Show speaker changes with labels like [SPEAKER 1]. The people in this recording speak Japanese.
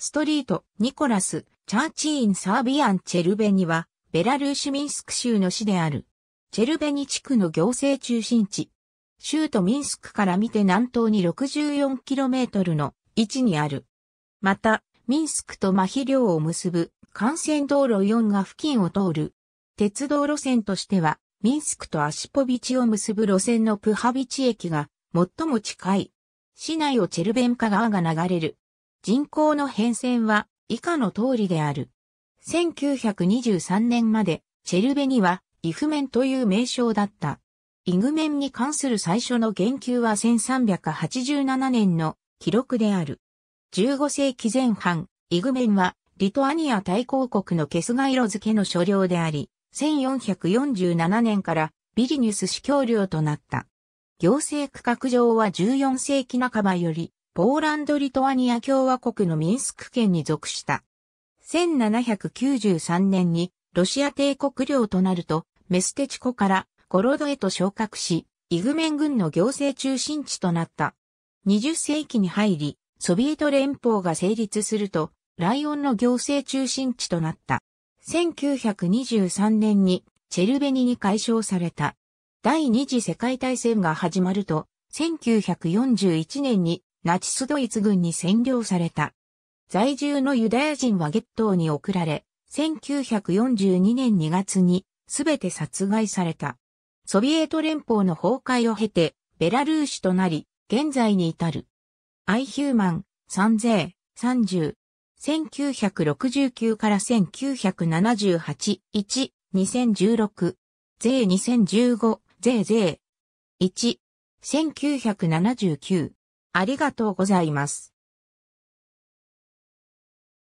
[SPEAKER 1] ストリー
[SPEAKER 2] ト、ニコラス、チャーチーン・サービアン・チェルベニは、ベラルーシュミンスク州の市である。チェルベニ地区の行政中心地。州都ミンスクから見て南東に 64km の位置にある。また、ミンスクとマヒリョウを結ぶ幹線道路4が付近を通る。鉄道路線としては、ミンスクとアシポビチを結ぶ路線のプハビチ駅が最も近い。市内をチェルベンカ川が流れる人口の変遷は以下の通りである。1923年までチェルベニはイフメンという名称だった。イグメンに関する最初の言及は1387年の記録である。15世紀前半、イグメンはリトアニア大公国のケスガイロ付けの所領であり、1447年からビリニュス司教領となった。行政区画上は14世紀半ばよりポーランド・リトアニア共和国のミンスク県に属した。1793年にロシア帝国領となると、メステチコからゴロドへと昇格し、イグメン軍の行政中心地となった。20世紀に入り、ソビエト連邦が成立すると、ライオンの行政中心地となった。1923年にチェルベニに解消された。第二次世界大戦が始まると、1941年にナチスドイツ軍に占領された。在住のユダヤ人はゲットーに送られ、1942年2月にすべて殺害された。ソビエト連邦の崩壊を経て、ベラルーシとなり、現在に至る。アイヒューマン、三税、30。1969から1978、1、2016。税2015、税税。1。1979。
[SPEAKER 1] ありがとうございます。